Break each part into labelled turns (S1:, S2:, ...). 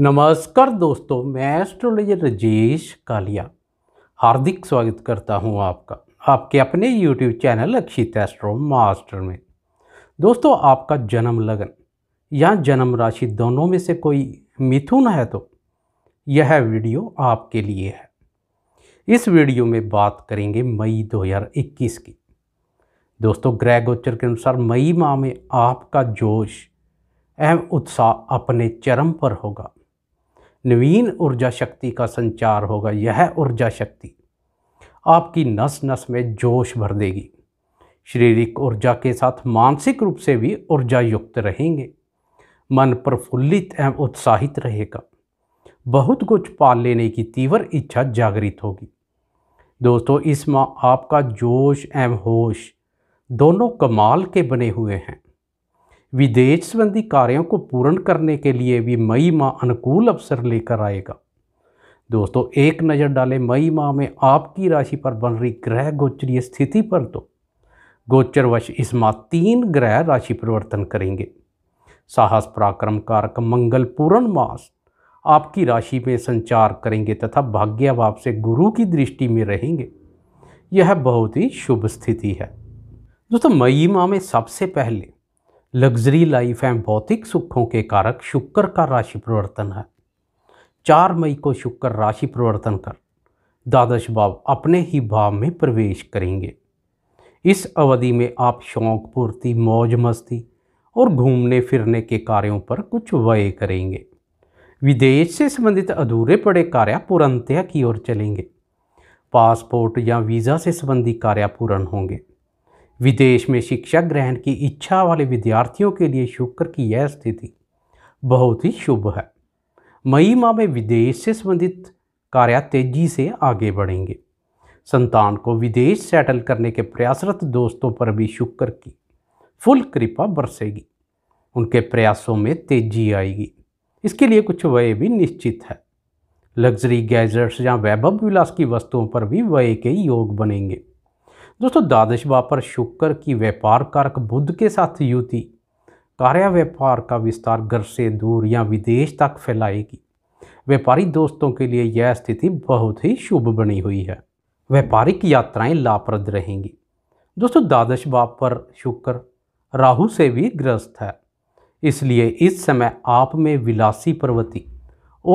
S1: नमस्कार दोस्तों मैं एस्ट्रोलॉजर राजेश कालिया हार्दिक स्वागत करता हूं आपका आपके अपने YouTube channel Akshit astro master में दोस्तों आपका जन्म लगन या जन्म राशि दोनों में से कोई मिथुन है तो यह वीडियो आपके लिए है इस वीडियो में बात करेंगे मई 2021 की दोस्तों ग्रह गोचर के अनुसार मई माह में आपका जोश एवं उत्साह अपने चरम पर होगा नवीन ऊर्जा शक्ति का संचार होगा यह ऊर्जा शक्ति आपकी नस नस में जोश भर देगी शारीरिक ऊर्जा के साथ मानसिक रूप से भी ऊर्जा युक्त रहेंगे मन प्रफुल्लित एवं उत्साहित रहेगा बहुत कुछ पा लेने की तीव्र इच्छा जागृत होगी दोस्तों इस माह आपका जोश एवं होश दोनों कमाल के बने हुए हैं विदेश संबंधी कार्यों को पूर्ण करने के लिए भी मई माह अनुकूल अवसर लेकर आएगा दोस्तों एक नज़र डालें मई माह में आपकी राशि पर बन रही ग्रह गोचरीय स्थिति पर तो गोचरवश इस माह तीन ग्रह राशि परिवर्तन करेंगे साहस पराक्रम कारक मंगल पूर्ण मास आपकी राशि में संचार करेंगे तथा भाग्यभाव से गुरु की दृष्टि में रहेंगे यह बहुत ही शुभ स्थिति है दोस्तों मई माह में सबसे पहले लग्जरी लाइफ एंड भौतिक सुखों के कारक शुक्र का राशि परिवर्तन है चार मई को शुक्र राशि परिवर्तन कर द्वादश भाव अपने ही भाव में प्रवेश करेंगे इस अवधि में आप शौक पूर्ति मौज मस्ती और घूमने फिरने के कार्यों पर कुछ व्यय करेंगे विदेश से संबंधित अधूरे पड़े कार्य पूर्णतया की ओर चलेंगे पासपोर्ट या वीज़ा से संबंधी कार्य पूर्ण होंगे विदेश में शिक्षा ग्रहण की इच्छा वाले विद्यार्थियों के लिए शुक्र की यह स्थिति बहुत ही शुभ है मई माह में विदेश से संबंधित कार्य तेजी से आगे बढ़ेंगे संतान को विदेश सेटल करने के प्रयासरत दोस्तों पर भी शुक्र की फुल कृपा बरसेगी उनके प्रयासों में तेजी आएगी इसके लिए कुछ व्यय भी निश्चित है लग्जरी गैजेट्स या वैभव विलास की वस्तुओं पर भी व्यय के योग बनेंगे दोस्तों द्वादश भाव पर शुक्र की व्यापार कारक बुद्ध के साथ युति कार्य व्यापार का विस्तार घर से दूर या विदेश तक फैलाएगी व्यापारी दोस्तों के लिए यह स्थिति बहुत ही शुभ बनी हुई है व्यापारिक यात्राएं लाभप्रद रहेंगी दोस्तों द्वादश भाव पर शुक्र राहु से भी ग्रस्त है इसलिए इस समय आप में विलासी प्रवृत्ति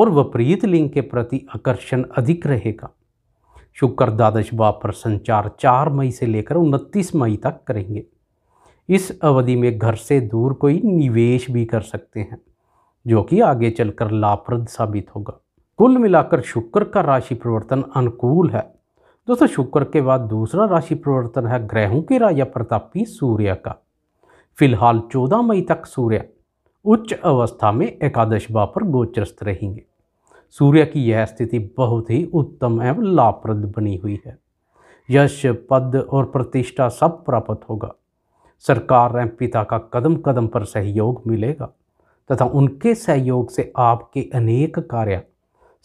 S1: और विपरीत लिंग के प्रति आकर्षण अधिक रहेगा शुक्र द्वादश भाव पर संचार 4 मई से लेकर 29 मई तक करेंगे इस अवधि में घर से दूर कोई निवेश भी कर सकते हैं जो कि आगे चलकर लाभप्रद साबित होगा कुल मिलाकर शुक्र का राशि परिवर्तन अनुकूल है दोस्तों शुक्र के बाद दूसरा राशि परिवर्तन है ग्रहों के राजा प्रतापी सूर्य का फिलहाल 14 मई तक सूर्य उच्च अवस्था में एकादश भाव पर गोचरस्त रहेंगे सूर्य की यह स्थिति बहुत ही उत्तम एवं लाभप्रद बनी हुई है यश पद और प्रतिष्ठा सब प्राप्त होगा सरकार एवं पिता का कदम कदम पर सहयोग मिलेगा तथा उनके सहयोग से आपके अनेक कार्य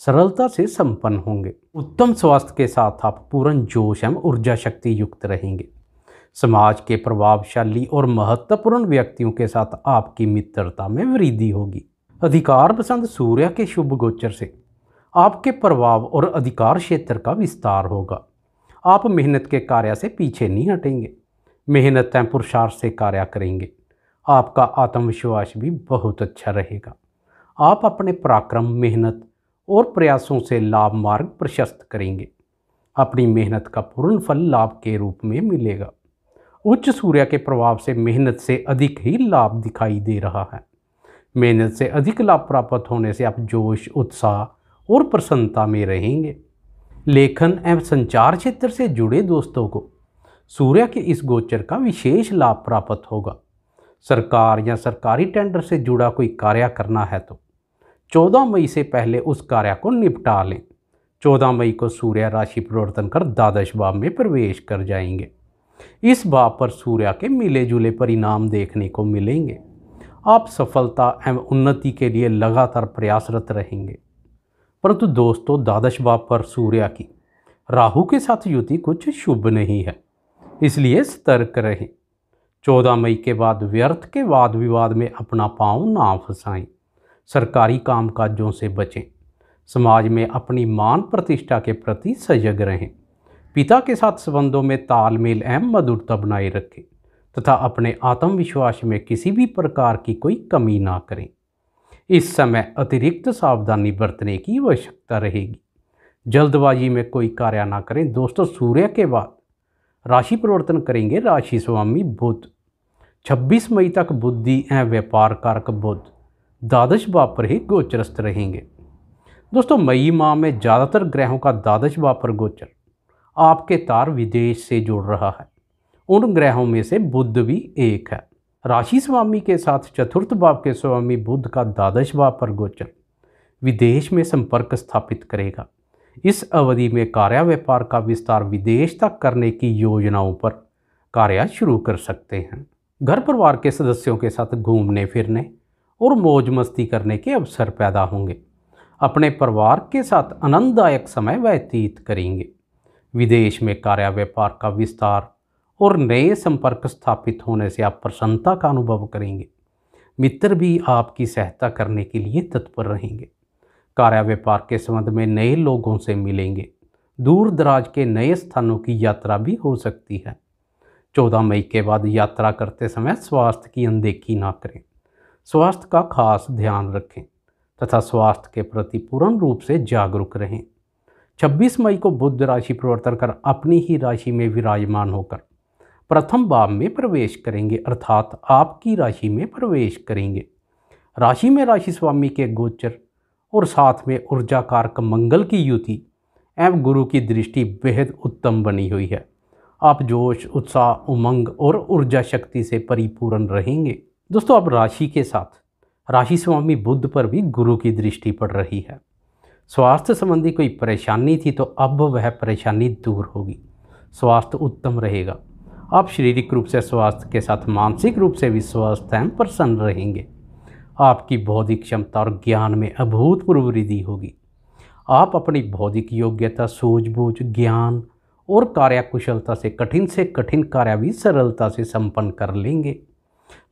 S1: सरलता से संपन्न होंगे उत्तम स्वास्थ्य के साथ आप पूर्ण जोश एवं ऊर्जा शक्ति युक्त रहेंगे समाज के प्रभावशाली और महत्वपूर्ण व्यक्तियों के साथ आपकी मित्रता में वृद्धि होगी अधिकार पसंद सूर्य के शुभ गोचर से आपके प्रभाव और अधिकार क्षेत्र का विस्तार होगा आप मेहनत के कार्य से पीछे नहीं हटेंगे मेहनत तय पुरुषार्थ से कार्य करेंगे आपका आत्मविश्वास भी बहुत अच्छा रहेगा आप अपने पराक्रम मेहनत और प्रयासों से लाभ मार्ग प्रशस्त करेंगे अपनी मेहनत का पूर्ण फल लाभ के रूप में मिलेगा उच्च सूर्य के प्रभाव से मेहनत से अधिक ही लाभ दिखाई दे रहा है मेहनत से अधिक लाभ प्राप्त होने से आप जोश उत्साह और प्रसन्नता में रहेंगे लेखन एवं संचार क्षेत्र से जुड़े दोस्तों को सूर्य के इस गोचर का विशेष लाभ प्राप्त होगा सरकार या सरकारी टेंडर से जुड़ा कोई कार्य करना है तो 14 मई से पहले उस कार्य को निपटा लें 14 मई को सूर्य राशि परिवर्तन कर द्वादश भाव में प्रवेश कर जाएंगे इस भाव पर सूर्य के मिले जुले परिणाम देखने को मिलेंगे आप सफलता एवं उन्नति के लिए लगातार प्रयासरत रहेंगे परंतु दोस्तों द्वादश भाव पर सूर्य की राहु के साथ युति कुछ शुभ नहीं है इसलिए सतर्क रहें चौदह मई के बाद व्यर्थ के वाद विवाद में अपना पाँव ना फंसाएं सरकारी कामकाजों से बचें समाज में अपनी मान प्रतिष्ठा के प्रति सजग रहें पिता के साथ संबंधों में तालमेल एवं मधुरता बनाए रखें तथा अपने आत्मविश्वास में किसी भी प्रकार की कोई कमी ना करें इस समय अतिरिक्त सावधानी बरतने की आवश्यकता रहेगी जल्दबाजी में कोई कार्य ना करें दोस्तों सूर्य के बाद राशि परिवर्तन करेंगे राशि स्वामी बुद्ध 26 मई तक बुद्धि एवं व्यापार कारक बुद्ध द्वादश भाव पर ही गोचरस्त रहेंगे दोस्तों मई माह में ज़्यादातर ग्रहों का द्वादश भाव पर गोचर आपके तार विदेश से जुड़ रहा है उन ग्रहों में से बुद्ध भी एक है राशि स्वामी के साथ चतुर्थ भाव के स्वामी बुद्ध का द्वादश भाव पर गोचर विदेश में संपर्क स्थापित करेगा इस अवधि में कार्य व्यापार का विस्तार विदेश तक करने की योजनाओं पर कार्य शुरू कर सकते हैं घर परिवार के सदस्यों के साथ घूमने फिरने और मौज मस्ती करने के अवसर पैदा होंगे अपने परिवार के साथ आनंददायक समय व्यतीत करेंगे विदेश में कार्य व्यापार का विस्तार और नए संपर्क स्थापित होने से आप प्रसन्नता का अनुभव करेंगे मित्र भी आपकी सहायता करने के लिए तत्पर रहेंगे कार्य व्यापार के संबंध में नए लोगों से मिलेंगे दूर दराज के नए स्थानों की यात्रा भी हो सकती है चौदह मई के बाद यात्रा करते समय स्वास्थ्य की अनदेखी ना करें स्वास्थ्य का खास ध्यान रखें तथा स्वास्थ्य के प्रति पूर्ण रूप से जागरूक रहें 26 मई को बुद्ध राशि परिवर्तन कर अपनी ही राशि में विराजमान होकर प्रथम भाव में प्रवेश करेंगे अर्थात आपकी राशि में प्रवेश करेंगे राशि में राशि स्वामी के गोचर और साथ में ऊर्जा कारक मंगल की युति एवं गुरु की दृष्टि बेहद उत्तम बनी हुई है आप जोश उत्साह उमंग और ऊर्जा शक्ति से परिपूर्ण रहेंगे दोस्तों अब राशि के साथ राशि स्वामी बुद्ध पर भी गुरु की दृष्टि पड़ रही है स्वास्थ्य संबंधी कोई परेशानी थी तो अब वह परेशानी दूर होगी स्वास्थ्य उत्तम रहेगा आप शारीरिक रूप से स्वास्थ्य के साथ मानसिक रूप से भी स्वस्थ हैं प्रसन्न रहेंगे आपकी बौद्धिक क्षमता और ज्ञान में अभूतपूर्व वृद्धि होगी आप अपनी बौद्धिक योग्यता सूझबूझ ज्ञान और कार्यकुशलता से कठिन से कठिन कार्य भी सरलता से संपन्न कर लेंगे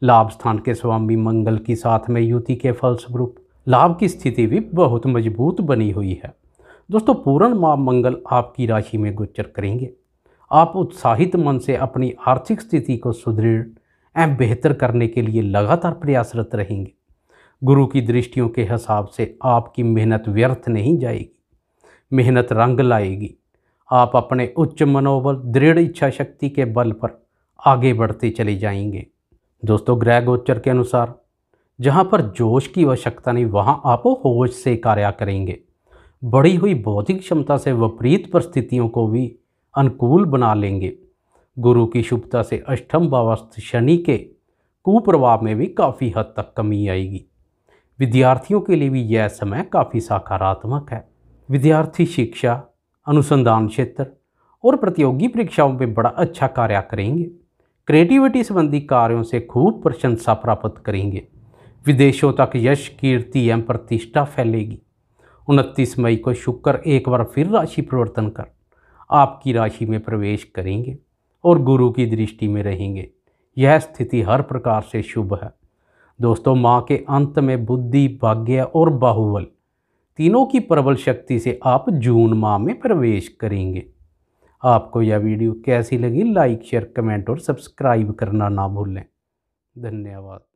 S1: लाभ स्थान के स्वामी मंगल की साथ में युति के फलस्वरूप लाभ की स्थिति भी बहुत मजबूत बनी हुई है दोस्तों पूर्ण माँ मंगल आपकी राशि में गोचर करेंगे आप उत्साहित मन से अपनी आर्थिक स्थिति को सुदृढ़ एवं बेहतर करने के लिए लगातार प्रयासरत रहेंगे गुरु की दृष्टियों के हिसाब से आपकी मेहनत व्यर्थ नहीं जाएगी मेहनत रंग लाएगी आप अपने उच्च मनोबल दृढ़ इच्छा शक्ति के बल पर आगे बढ़ते चले जाएंगे दोस्तों ग्रह गोचर के अनुसार जहाँ पर जोश की आवश्यकता नहीं वहाँ आप होश से कार्य करेंगे बढ़ी हुई बौद्धिक क्षमता से विपरीत परिस्थितियों को भी अनुकूल बना लेंगे गुरु की शुभता से अष्टम भावस्थ शनि के कुप्रभाव में भी काफ़ी हद तक कमी आएगी विद्यार्थियों के लिए भी यह समय काफ़ी सकारात्मक है विद्यार्थी शिक्षा अनुसंधान क्षेत्र और प्रतियोगी परीक्षाओं में बड़ा अच्छा कार्य करेंगे क्रिएटिविटी संबंधी कार्यों से खूब प्रशंसा प्राप्त करेंगे विदेशों तक यश कीर्ति एवं प्रतिष्ठा फैलेगी उनतीस मई को शुक्र एक बार फिर राशि परिवर्तन कर आपकी राशि में प्रवेश करेंगे और गुरु की दृष्टि में रहेंगे यह स्थिति हर प्रकार से शुभ है दोस्तों माँ के अंत में बुद्धि भाग्य और बाहुबल तीनों की प्रबल शक्ति से आप जून माह में प्रवेश करेंगे आपको यह वीडियो कैसी लगी लाइक शेयर कमेंट और सब्सक्राइब करना ना भूलें धन्यवाद